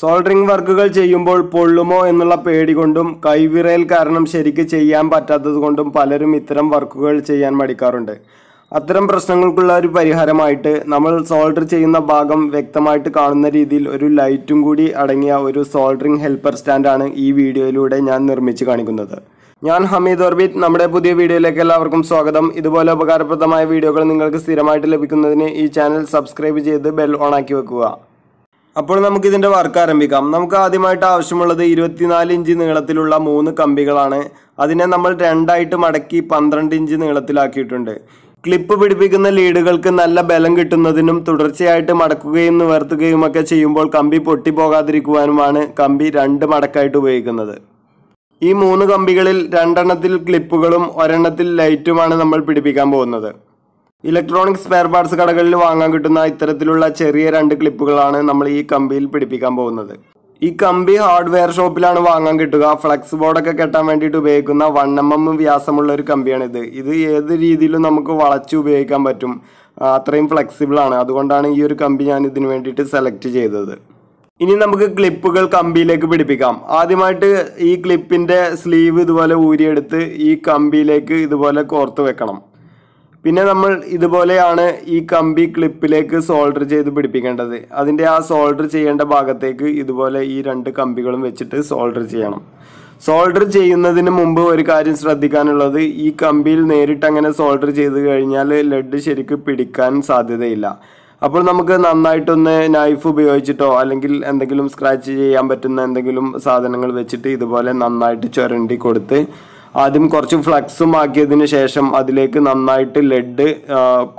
soldering വർക്കുകൾ ചെയ്യുമ്പോൾ പൊള്ളുമോ എന്നുള്ള പേടി കൊണ്ടും കൈവിറയൽ കാരണം ശരിക്ക് ചെയ്യാൻ പറ്റാത്തത് കൊണ്ടും പലരും ഇത്തരം വർക്കുകൾ ചെയ്യാൻ മടിക്കാറുണ്ട് അത്തരം പ്രശ്നങ്ങൾക്കുള്ള ഒരു പരിഹാരമായിട്ട് നമ്മൾ സോൾഡർ ചെയ്യുന്ന ഭാഗം വ്യക്തമായിട്ട് കാണുന്ന രീതിയിൽ ഒരു ലൈറ്റും കൂടി അടങ്ങിയ ഒരു സോൾഡറിംഗ് ഹെൽപ്പർ സ്റ്റാൻഡാണ് ഈ വീഡിയോയിലൂടെ ഞാൻ നിർമ്മിച്ച് കാണിക്കുന്നത് ഞാൻ ഹമീദ് ഓർബിറ്റ് നമ്മുടെ പുതിയ വീഡിയോയിലേക്ക് എല്ലാവർക്കും സ്വാഗതം ഇതുപോലെ ഉപകാരപ്രദമായ വീഡിയോകൾ നിങ്ങൾക്ക് സ്ഥിരമായിട്ട് ലഭിക്കുന്നതിന് ഈ ചാനൽ സബ്സ്ക്രൈബ് ചെയ്ത് ബെൽ ഓൺ ആക്കി വെക്കുക അപ്പോൾ നമുക്ക് ഇതിൻ്റെ വർക്ക് ആരംഭിക്കാം നമുക്ക് ആദ്യമായിട്ട് ആവശ്യമുള്ളത് ഇരുപത്തിനാല് ഇഞ്ച് നീളത്തിലുള്ള മൂന്ന് കമ്പികളാണ് അതിനെ നമ്മൾ രണ്ടായിട്ട് മടക്കി പന്ത്രണ്ട് ഇഞ്ച് നീളത്തിലാക്കിയിട്ടുണ്ട് ക്ലിപ്പ് പിടിപ്പിക്കുന്ന ലീഡുകൾക്ക് നല്ല ബലം കിട്ടുന്നതിനും തുടർച്ചയായിട്ട് മടക്കുകയും നിവർത്തുകയും ഒക്കെ ചെയ്യുമ്പോൾ കമ്പി പൊട്ടിപ്പോകാതിരിക്കുവാനുമാണ് കമ്പി രണ്ട് മടക്കായിട്ട് ഉപയോഗിക്കുന്നത് ഈ മൂന്ന് കമ്പികളിൽ രണ്ടെണ്ണത്തിൽ ക്ലിപ്പുകളും ഒരെണ്ണത്തിൽ ലൈറ്റുമാണ് നമ്മൾ പിടിപ്പിക്കാൻ പോകുന്നത് ഇലക്ട്രോണിക് സ്പെയർ പാർട്സ് കടകളിൽ വാങ്ങാൻ കിട്ടുന്ന ഇത്തരത്തിലുള്ള ചെറിയ രണ്ട് ക്ലിപ്പുകളാണ് നമ്മൾ ഈ കമ്പിയിൽ പിടിപ്പിക്കാൻ പോകുന്നത് ഈ കമ്പി ഹാർഡ്വെയർ ഷോപ്പിലാണ് വാങ്ങാൻ കിട്ടുക ഫ്ലക്സ് ബോർഡൊക്കെ കെട്ടാൻ വേണ്ടിയിട്ട് ഉപയോഗിക്കുന്ന വൺ എം എം വ്യാസമുള്ള ഒരു കമ്പിയാണിത് ഇത് ഏത് രീതിയിലും നമുക്ക് വളച്ച് ഉപയോഗിക്കാൻ പറ്റും അത്രയും ആണ് അതുകൊണ്ടാണ് ഈ ഒരു കമ്പി ഞാൻ ഇതിന് വേണ്ടിയിട്ട് സെലക്ട് ചെയ്തത് ഇനി നമുക്ക് ക്ലിപ്പുകൾ കമ്പിയിലേക്ക് പിടിപ്പിക്കാം ആദ്യമായിട്ട് ഈ ക്ലിപ്പിൻ്റെ സ്ലീവ് ഇതുപോലെ ഊരിയെടുത്ത് ഈ കമ്പിയിലേക്ക് ഇതുപോലെ കോർത്ത് വെക്കണം പിന്നെ നമ്മൾ ഇതുപോലെയാണ് ഈ കമ്പി ക്ലിപ്പിലേക്ക് സോൾഡർ ചെയ്ത് പിടിപ്പിക്കേണ്ടത് അതിൻ്റെ ആ സോൾഡർ ചെയ്യേണ്ട ഭാഗത്തേക്ക് ഇതുപോലെ ഈ രണ്ട് കമ്പികളും വെച്ചിട്ട് സോൾഡർ ചെയ്യണം സോൾഡർ ചെയ്യുന്നതിന് മുമ്പ് ഒരു കാര്യം ശ്രദ്ധിക്കാനുള്ളത് ഈ കമ്പിയിൽ നേരിട്ട് അങ്ങനെ സോൾഡർ ചെയ്ത് കഴിഞ്ഞാൽ ലെഡ് ശരിക്ക് പിടിക്കാൻ സാധ്യതയില്ല അപ്പോൾ നമുക്ക് നന്നായിട്ടൊന്ന് നൈഫ് ഉപയോഗിച്ചിട്ടോ അല്ലെങ്കിൽ എന്തെങ്കിലും സ്ക്രാച്ച് ചെയ്യാൻ പറ്റുന്ന എന്തെങ്കിലും സാധനങ്ങൾ വെച്ചിട്ട് ഇതുപോലെ നന്നായിട്ട് ചുരണ്ടി കൊടുത്ത് ആദ്യം കുറച്ച് ഫ്ലക്സും ആക്കിയതിന് ശേഷം അതിലേക്ക് നന്നായിട്ട് ലെഡ്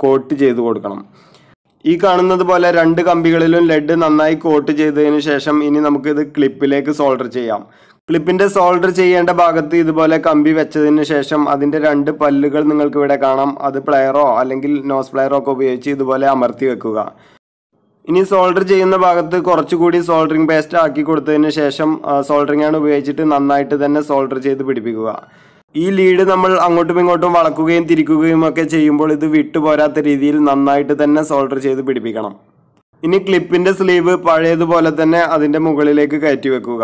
കോട്ട് ചെയ്ത് കൊടുക്കണം ഈ കാണുന്നത് പോലെ രണ്ട് കമ്പികളിലും ലെഡ് നന്നായി കോട്ട് ചെയ്തതിന് ശേഷം ഇനി നമുക്കിത് ക്ലിപ്പിലേക്ക് സോൾഡർ ചെയ്യാം ക്ലിപ്പിൻ്റെ സോൾഡർ ചെയ്യേണ്ട ഭാഗത്ത് ഇതുപോലെ കമ്പി വെച്ചതിന് ശേഷം അതിൻ്റെ രണ്ട് പല്ലുകൾ നിങ്ങൾക്ക് ഇവിടെ കാണാം അത് പ്ലെയറോ അല്ലെങ്കിൽ നോസ് പ്ലെയറോ ഒക്കെ ഉപയോഗിച്ച് ഇതുപോലെ അമർത്തി വെക്കുക ഇനി സോൾഡർ ചെയ്യുന്ന ഭാഗത്ത് കുറച്ചുകൂടി സോൾഡറിങ് പേസ്റ്റ് ആക്കി കൊടുത്തതിന് ശേഷം സോൾഡറിങ് ആണ് ഉപയോഗിച്ചിട്ട് നന്നായിട്ട് തന്നെ സോൾഡർ ചെയ്ത് പിടിപ്പിക്കുക ഈ ലീഡ് നമ്മൾ അങ്ങോട്ടും ഇങ്ങോട്ടും വളക്കുകയും തിരിക്കുകയും ഒക്കെ ചെയ്യുമ്പോൾ ഇത് വിട്ടുപോരാത്ത രീതിയിൽ നന്നായിട്ട് തന്നെ സോൾഡർ ചെയ്ത് പിടിപ്പിക്കണം ഇനി ക്ലിപ്പിന്റെ സ്ലീവ് പഴയതുപോലെ തന്നെ അതിന്റെ മുകളിലേക്ക് കയറ്റി വെക്കുക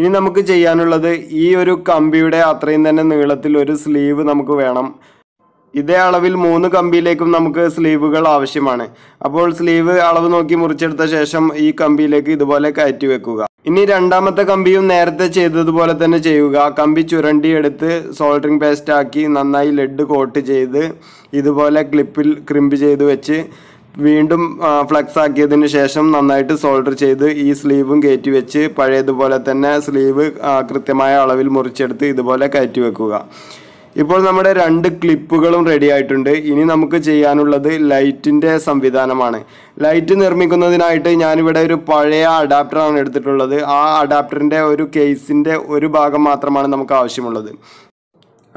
ഇനി നമുക്ക് ചെയ്യാനുള്ളത് ഈ ഒരു കമ്പിയുടെ അത്രയും തന്നെ നീളത്തിൽ ഒരു സ്ലീവ് നമുക്ക് വേണം ഇതേ അളവിൽ മൂന്ന് കമ്പിയിലേക്കും നമുക്ക് സ്ലീവുകൾ ആവശ്യമാണ് അപ്പോൾ സ്ലീവ് അളവ് നോക്കി മുറിച്ചെടുത്ത ശേഷം ഈ കമ്പിയിലേക്ക് ഇതുപോലെ കയറ്റി വെക്കുക ഇനി രണ്ടാമത്തെ കമ്പിയും നേരത്തെ ചെയ്തതുപോലെ തന്നെ ചെയ്യുക കമ്പി ചുരണ്ടി എടുത്ത് സോൾഡറിങ് പേസ്റ്റ് ആക്കി നന്നായി ലെഡ് കോട്ട് ചെയ്ത് ഇതുപോലെ ക്ലിപ്പിൽ ക്രിമ്പ് ചെയ്ത് വെച്ച് വീണ്ടും ഫ്ലക്സ് ആക്കിയതിന് ശേഷം നന്നായിട്ട് സോൾഡർ ചെയ്ത് ഈ സ്ലീവും കയറ്റി വെച്ച് പഴയതുപോലെ തന്നെ സ്ലീവ് കൃത്യമായ അളവിൽ മുറിച്ചെടുത്ത് ഇതുപോലെ കയറ്റി വെക്കുക ഇപ്പോൾ നമ്മുടെ രണ്ട് ക്ലിപ്പുകളും റെഡി ആയിട്ടുണ്ട് ഇനി നമുക്ക് ചെയ്യാനുള്ളത് ലൈറ്റിൻ്റെ സംവിധാനമാണ് ലൈറ്റ് നിർമ്മിക്കുന്നതിനായിട്ട് ഞാനിവിടെ ഒരു പഴയ അഡാപ്റ്ററാണ് എടുത്തിട്ടുള്ളത് ആ അഡാപ്റ്ററിൻ്റെ ഒരു കേസിൻ്റെ ഒരു ഭാഗം മാത്രമാണ് നമുക്ക് ആവശ്യമുള്ളത്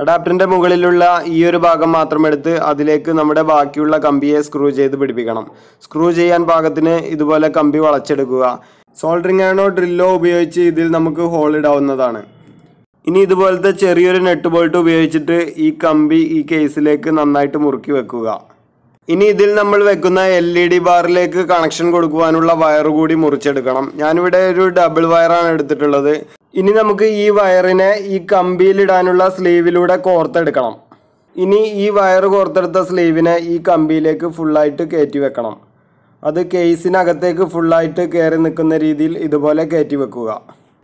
അഡാപ്റ്ററിൻ്റെ മുകളിലുള്ള ഈ ഒരു ഭാഗം മാത്രം എടുത്ത് അതിലേക്ക് നമ്മുടെ ബാക്കിയുള്ള കമ്പിയെ സ്ക്രൂ ചെയ്ത് പിടിപ്പിക്കണം സ്ക്രൂ ചെയ്യാൻ പാകത്തിന് ഇതുപോലെ കമ്പി വളച്ചെടുക്കുക സോൾഡറിംഗ് ആണോ ഡ്രില്ലോ ഉപയോഗിച്ച് ഇതിൽ നമുക്ക് ഹോൾ ഇടാവുന്നതാണ് ഇനി ഇതുപോലത്തെ ചെറിയൊരു നെട്ട് ബോൾട്ട് ഉപയോഗിച്ചിട്ട് ഈ കമ്പി ഈ കേസിലേക്ക് നന്നായിട്ട് മുറുക്കി വെക്കുക ഇനി ഇതിൽ നമ്മൾ വെക്കുന്ന എൽ ഇ ഡി ബാറിലേക്ക് കണക്ഷൻ കൊടുക്കുവാനുള്ള വയർ കൂടി മുറിച്ചെടുക്കണം ഞാനിവിടെ ഒരു ഡബിൾ വയറാണ് എടുത്തിട്ടുള്ളത് ഇനി നമുക്ക് ഈ വയറിനെ ഈ കമ്പിയിലിടാനുള്ള സ്ലീവിലൂടെ കോർത്തെടുക്കണം ഇനി ഈ വയർ കോർത്തെടുത്ത സ്ലീവിനെ ഈ കമ്പിയിലേക്ക് ഫുള്ളായിട്ട് കയറ്റി വെക്കണം അത് കേസിനകത്തേക്ക് ഫുള്ളായിട്ട് കയറി നിൽക്കുന്ന രീതിയിൽ ഇതുപോലെ കയറ്റി വെക്കുക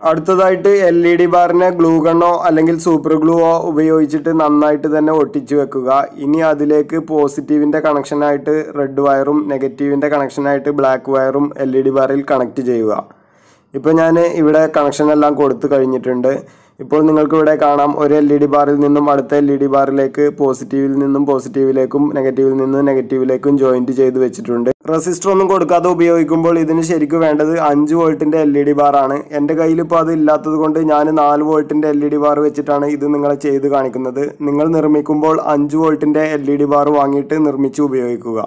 അടുത്തതായിട്ട് എൽ ഇ ഡി ബാറിനെ ഗ്ലൂഗണ്ണോ ഗണ്ണോ അല്ലെങ്കിൽ സൂപ്പർ ഗ്ലൂവോ ഉപയോഗിച്ചിട്ട് നന്നായിട്ട് തന്നെ ഒട്ടിച്ചു വെക്കുക ഇനി അതിലേക്ക് പോസിറ്റീവിൻ്റെ കണക്ഷനായിട്ട് റെഡ് വയറും നെഗറ്റീവിൻ്റെ കണക്ഷനായിട്ട് ബ്ലാക്ക് വയറും എൽ ഇ ഡി ബാറിൽ കണക്റ്റ് ചെയ്യുക ഇപ്പോൾ ഞാൻ ഇവിടെ കണക്ഷൻ എല്ലാം കൊടുത്തു കഴിഞ്ഞിട്ടുണ്ട് ഇപ്പോൾ നിങ്ങൾക്ക് ഇവിടെ കാണാം ഒരു എൽ ഇ ഡി ബാറിൽ നിന്നും അടുത്ത എൽ ഇ ഡി ബാറിലേക്ക് പോസിറ്റീവിൽ നിന്നും പോസിറ്റീവിലേക്കും നെഗറ്റീവിൽ നിന്നും നെഗറ്റീവിലേക്കും ജോയിൻറ്റ് ചെയ്ത് വെച്ചിട്ടുണ്ട് റെസിസ്റ്റർ ഒന്നും കൊടുക്കാതെ ഉപയോഗിക്കുമ്പോൾ ഇതിന് ശരിക്കും വേണ്ടത് അഞ്ച് വോൾട്ടിൻ്റെ എൽ ഇ e ഡി ബാറാണ് എൻ്റെ കയ്യിൽ ഇപ്പോൾ അത് ഇല്ലാത്തത് കൊണ്ട് ഞാൻ നാല് വോൾട്ടിൻ്റെ L E e D bar വെച്ചിട്ടാണ് ഇത് നിങ്ങളെ ചെയ്ത് കാണിക്കുന്നത് നിങ്ങൾ നിർമ്മിക്കുമ്പോൾ അഞ്ച് വോൾട്ടിൻ്റെ L E e D bar വാങ്ങിയിട്ട് നിർമ്മിച്ച് ഉപയോഗിക്കുക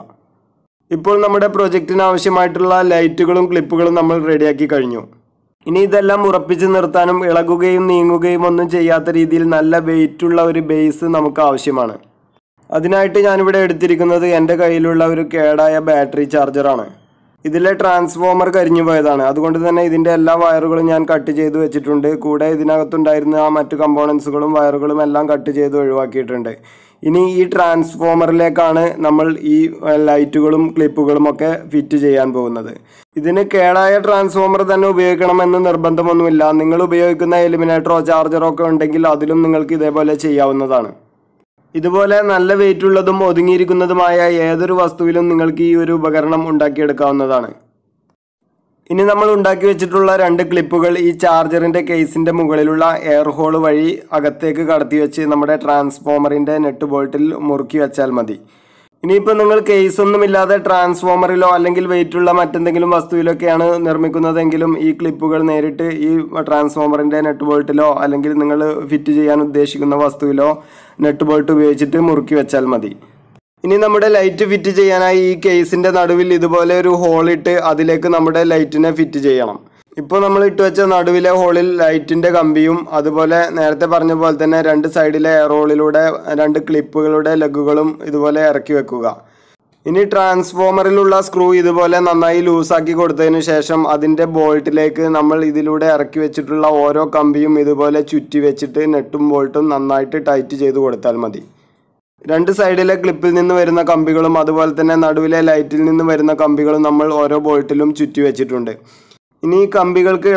ഇപ്പോൾ നമ്മുടെ പ്രൊജക്റ്റിന് ആവശ്യമായിട്ടുള്ള ലൈറ്റുകളും ക്ലിപ്പുകളും നമ്മൾ റെഡിയാക്കി കഴിഞ്ഞു ഇനി ഇതെല്ലാം ഉറപ്പിച്ച് നിർത്താനും ഇളകുകയും നീങ്ങുകയും ഒന്നും ചെയ്യാത്ത രീതിയിൽ നല്ല വെയിറ്റുള്ള ഒരു ബേസ് നമുക്ക് ആവശ്യമാണ് അതിനായിട്ട് ഞാനിവിടെ എടുത്തിരിക്കുന്നത് എൻ്റെ കയ്യിലുള്ള ഒരു കേടായ ബാറ്ററി ചാർജറാണ് ഇതിലെ ട്രാൻസ്ഫോമർ കരിഞ്ഞു പോയതാണ് അതുകൊണ്ട് തന്നെ ഇതിൻ്റെ എല്ലാ വയറുകളും ഞാൻ കട്ട് ചെയ്ത് വെച്ചിട്ടുണ്ട് കൂടെ ഇതിനകത്തുണ്ടായിരുന്ന ആ മറ്റു കമ്പോണൻസുകളും വയറുകളും എല്ലാം കട്ട് ചെയ്ത് ഒഴിവാക്കിയിട്ടുണ്ട് ഇനി ഈ ട്രാൻസ്ഫോമറിലേക്കാണ് നമ്മൾ ഈ ലൈറ്റുകളും ക്ലിപ്പുകളും ഒക്കെ ഫിറ്റ് ചെയ്യാൻ പോകുന്നത് ഇതിന് കേടായ ട്രാൻസ്ഫോമർ തന്നെ ഉപയോഗിക്കണമെന്ന് നിർബന്ധമൊന്നുമില്ല നിങ്ങൾ ഉപയോഗിക്കുന്ന എലിമിനേറ്ററോ ചാർജറോ ഒക്കെ ഉണ്ടെങ്കിൽ അതിലും നിങ്ങൾക്ക് ഇതേപോലെ ചെയ്യാവുന്നതാണ് ഇതുപോലെ നല്ല വെയിറ്റ് ഉള്ളതും ഒതുങ്ങിയിരിക്കുന്നതുമായ ഏതൊരു വസ്തുവിലും നിങ്ങൾക്ക് ഈ ഒരു ഉപകരണം ഉണ്ടാക്കിയെടുക്കാവുന്നതാണ് ഇനി നമ്മൾ ഉണ്ടാക്കി വെച്ചിട്ടുള്ള രണ്ട് ക്ലിപ്പുകൾ ഈ ചാർജറിൻ്റെ കേസിൻ്റെ മുകളിലുള്ള എയർ ഹോൾ വഴി അകത്തേക്ക് കടത്തി വെച്ച് നമ്മുടെ ട്രാൻസ്ഫോമറിൻ്റെ നെറ്റ് ബോൾട്ടിൽ മുറുക്കി വെച്ചാൽ മതി ഇനിയിപ്പോൾ നിങ്ങൾ കേസ് ഇല്ലാതെ ട്രാൻസ്ഫോമറിലോ അല്ലെങ്കിൽ വെയിറ്റുള്ള മറ്റെന്തെങ്കിലും വസ്തുവിലൊക്കെയാണ് നിർമ്മിക്കുന്നതെങ്കിലും ഈ ക്ലിപ്പുകൾ നേരിട്ട് ഈ ട്രാൻസ്ഫോമറിൻ്റെ നെറ്റ് ബോൾട്ടിലോ അല്ലെങ്കിൽ നിങ്ങൾ ഫിറ്റ് ചെയ്യാൻ ഉദ്ദേശിക്കുന്ന വസ്തുവിലോ നെറ്റ് ബോൾട്ട് ഉപയോഗിച്ചിട്ട് മുറുക്കി വെച്ചാൽ മതി ഇനി നമ്മുടെ ലൈറ്റ് ഫിറ്റ് ചെയ്യാനായി ഈ കേസിൻ്റെ നടുവിൽ ഇതുപോലെ ഒരു ഹോളിട്ട് അതിലേക്ക് നമ്മുടെ ലൈറ്റിനെ ഫിറ്റ് ചെയ്യണം ഇപ്പോൾ നമ്മൾ ഇട്ട് വെച്ച നടുവിലെ ഹോളിൽ ലൈറ്റിൻ്റെ കമ്പിയും അതുപോലെ നേരത്തെ പറഞ്ഞ പോലെ തന്നെ രണ്ട് സൈഡിലെ എയർ ഹോളിലൂടെ രണ്ട് ക്ലിപ്പുകളുടെ ലഗുകളും ഇതുപോലെ ഇറക്കി വെക്കുക ഇനി ട്രാൻസ്ഫോമറിലുള്ള സ്ക്രൂ ഇതുപോലെ നന്നായി ലൂസാക്കി കൊടുത്തതിന് ശേഷം അതിൻ്റെ ബോൾട്ടിലേക്ക് നമ്മൾ ഇതിലൂടെ ഇറക്കി വെച്ചിട്ടുള്ള ഓരോ കമ്പിയും ഇതുപോലെ ചുറ്റി വെച്ചിട്ട് നെട്ടും ബോൾട്ടും നന്നായിട്ട് ടൈറ്റ് ചെയ്ത് കൊടുത്താൽ മതി രണ്ട് സൈഡിലെ ക്ലിപ്പിൽ നിന്ന് വരുന്ന കമ്പികളും അതുപോലെ തന്നെ നടുവിലെ ലൈറ്റിൽ നിന്ന് വരുന്ന കമ്പികളും നമ്മൾ ഓരോ ബോൾട്ടിലും ചുറ്റി വെച്ചിട്ടുണ്ട് ഇനി ഈ കമ്പികൾക്ക്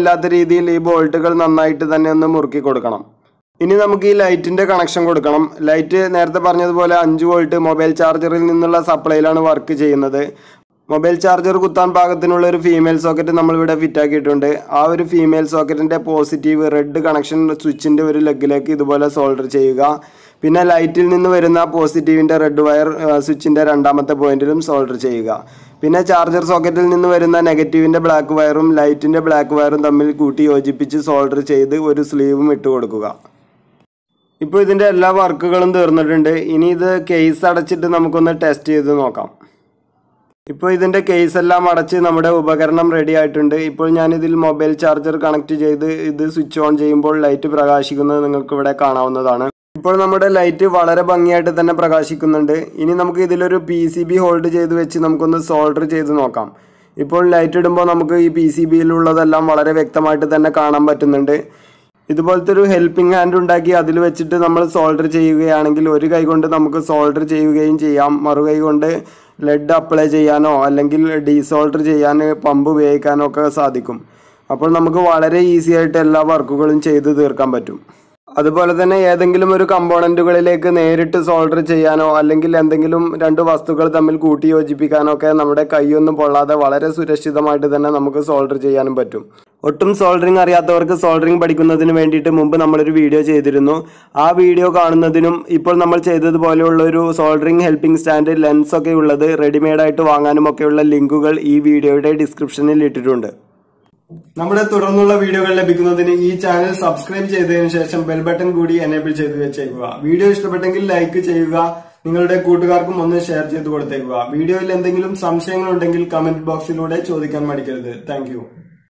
ഇല്ലാത്ത രീതിയിൽ ഈ ബോൾട്ടുകൾ നന്നായിട്ട് തന്നെ ഒന്ന് മുറുക്കി കൊടുക്കണം ഇനി നമുക്ക് ഈ ലൈറ്റിൻ്റെ കണക്ഷൻ കൊടുക്കണം ലൈറ്റ് നേരത്തെ പറഞ്ഞതുപോലെ അഞ്ച് വോൾട്ട് മൊബൈൽ ചാർജറിൽ നിന്നുള്ള സപ്ലൈയിലാണ് വർക്ക് ചെയ്യുന്നത് മൊബൈൽ ചാർജർ കുത്താൻ പാകത്തിനുള്ള ഒരു ഫീമെയിൽ സോക്കറ്റ് നമ്മളിവിടെ ഫിറ്റാക്കിയിട്ടുണ്ട് ആ ഒരു ഫീമെയിൽ സോക്കറ്റിൻ്റെ പോസിറ്റീവ് റെഡ് കണക്ഷൻ സ്വിച്ചിൻ്റെ ഒരു ലെഗിലേക്ക് ഇതുപോലെ സോൾഡർ ചെയ്യുക പിന്നെ ലൈറ്റിൽ നിന്ന് വരുന്ന പോസിറ്റീവിൻ്റെ റെഡ് വയർ സ്വിച്ചിൻ്റെ രണ്ടാമത്തെ പോയിന്റിലും സോൾഡർ ചെയ്യുക പിന്നെ ചാർജർ സോക്കറ്റിൽ നിന്ന് വരുന്ന നെഗറ്റീവിൻ്റെ ബ്ലാക്ക് വയറും ലൈറ്റിൻ്റെ ബ്ലാക്ക് വയറും തമ്മിൽ കൂട്ടി യോജിപ്പിച്ച് സോൾഡർ ചെയ്ത് ഒരു സ്ലീവും ഇട്ട് കൊടുക്കുക ഇപ്പോൾ ഇതിൻ്റെ എല്ലാ വർക്കുകളും തീർന്നിട്ടുണ്ട് ഇനി ഇത് കേസ് അടച്ചിട്ട് നമുക്കൊന്ന് ടെസ്റ്റ് ചെയ്ത് നോക്കാം ഇപ്പോൾ ഇതിൻ്റെ കേസ് എല്ലാം അടച്ച് നമ്മുടെ ഉപകരണം റെഡി ആയിട്ടുണ്ട് ഇപ്പോൾ ഞാനിതിൽ മൊബൈൽ ചാർജർ കണക്ട് ചെയ്ത് ഇത് സ്വിച്ച് ഓൺ ചെയ്യുമ്പോൾ ലൈറ്റ് പ്രകാശിക്കുന്നത് നിങ്ങൾക്ക് ഇവിടെ കാണാവുന്നതാണ് ഇപ്പോൾ നമ്മുടെ ലൈറ്റ് വളരെ ഭംഗിയായിട്ട് തന്നെ പ്രകാശിക്കുന്നുണ്ട് ഇനി നമുക്ക് ഇതിലൊരു പി സി ബി ഹോൾഡ് ചെയ്ത് വെച്ച് നമുക്കൊന്ന് സോൾഡർ ചെയ്ത് നോക്കാം ഇപ്പോൾ ലൈറ്റ് ഇടുമ്പോൾ നമുക്ക് ഈ പി സി ബിയിലുള്ളതെല്ലാം വളരെ വ്യക്തമായിട്ട് തന്നെ കാണാൻ പറ്റുന്നുണ്ട് ഇതുപോലത്തെ ഒരു ഹെൽപ്പിംഗ് ഹാൻഡ് ഉണ്ടാക്കി അതിൽ വെച്ചിട്ട് നമ്മൾ സോൾഡർ ചെയ്യുകയാണെങ്കിൽ ഒരു കൈ കൊണ്ട് നമുക്ക് സോൾഡർ ചെയ്യുകയും ചെയ്യാം മറുകൈ കൊണ്ട് ലെഡ് അപ്ലൈ ചെയ്യാനോ അല്ലെങ്കിൽ ഡീസോൾഡർ ചെയ്യാൻ പമ്പ് ഉപയോഗിക്കാനോ ഒക്കെ സാധിക്കും അപ്പോൾ നമുക്ക് വളരെ ഈസി ആയിട്ട് എല്ലാ വർക്കുകളും ചെയ്ത് തീർക്കാൻ പറ്റും അതുപോലെ തന്നെ ഏതെങ്കിലും ഒരു കമ്പോണൻറ്റുകളിലേക്ക് നേരിട്ട് സോൾഡർ ചെയ്യാനോ അല്ലെങ്കിൽ എന്തെങ്കിലും രണ്ട് വസ്തുക്കൾ തമ്മിൽ കൂട്ടി യോജിപ്പിക്കാനോ ഒക്കെ നമ്മുടെ കൈയൊന്നും പൊള്ളാതെ വളരെ സുരക്ഷിതമായിട്ട് തന്നെ നമുക്ക് സോൾഡർ ചെയ്യാനും പറ്റും ഒട്ടും സോൾഡറിങ് അറിയാത്തവർക്ക് സോൾഡറിങ് പഠിക്കുന്നതിന് വേണ്ടിയിട്ട് മുമ്പ് നമ്മളൊരു വീഡിയോ ചെയ്തിരുന്നു ആ വീഡിയോ കാണുന്നതിനും ഇപ്പോൾ നമ്മൾ ചെയ്തതുപോലെയുള്ള ഒരു സോൾഡറിങ് ഹെൽപ്പിംഗ് സ്റ്റാൻഡ് ലെൻസ് ഒക്കെ ഉള്ളത് റെഡിമെയ്ഡായിട്ട് വാങ്ങാനും ഒക്കെയുള്ള ലിങ്കുകൾ ഈ വീഡിയോയുടെ ഡിസ്ക്രിപ്ഷനിൽ ഇട്ടിട്ടുണ്ട് നമ്മുടെ തുടർന്നുള്ള വീഡിയോകൾ ലഭിക്കുന്നതിന് ഈ ചാനൽ സബ്സ്ക്രൈബ് ചെയ്തതിനു ശേഷം ബെൽ ബട്ടൺ കൂടി എനേബിൾ ചെയ്ത് വെച്ചേക്കുക വീഡിയോ ഇഷ്ടപ്പെട്ടെങ്കിൽ ലൈക്ക് ചെയ്യുക നിങ്ങളുടെ കൂട്ടുകാർക്കും ഒന്ന് ഷെയർ ചെയ്ത് കൊടുത്തേക്കുക വീഡിയോയിൽ എന്തെങ്കിലും സംശയങ്ങളുണ്ടെങ്കിൽ കമന്റ് ബോക്സിലൂടെ ചോദിക്കാൻ മടിക്കരുത് താങ്ക്